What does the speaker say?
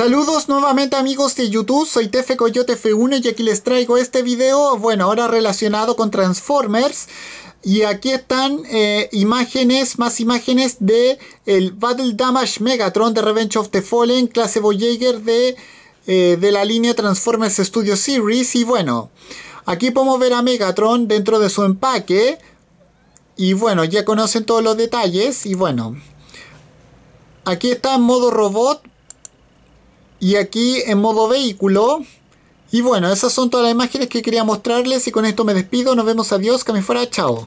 Saludos nuevamente amigos de YouTube, soy TF Coyote F1 y aquí les traigo este video, bueno, ahora relacionado con Transformers. Y aquí están eh, imágenes, más imágenes de el Battle Damage Megatron de Revenge of the Fallen, clase Voyager de, eh, de la línea Transformers Studio Series. Y bueno, aquí podemos ver a Megatron dentro de su empaque. Y bueno, ya conocen todos los detalles. Y bueno, aquí está en modo robot y aquí en modo vehículo. Y bueno, esas son todas las imágenes que quería mostrarles y con esto me despido. Nos vemos, adiós, que me fuera, chao.